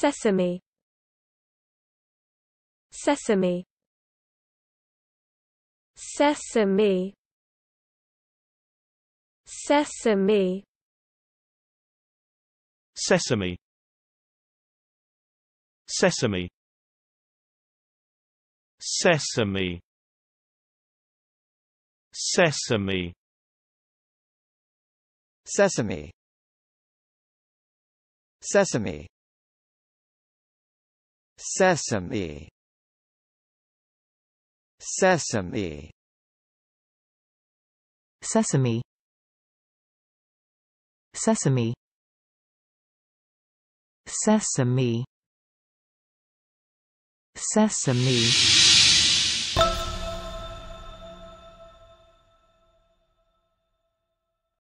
Sesame Sesame Sesame Sesame Sesame Sesame Sesame Sesame Sesame Sesame Sesame Sesame Sesame Sesame Sesame Sesame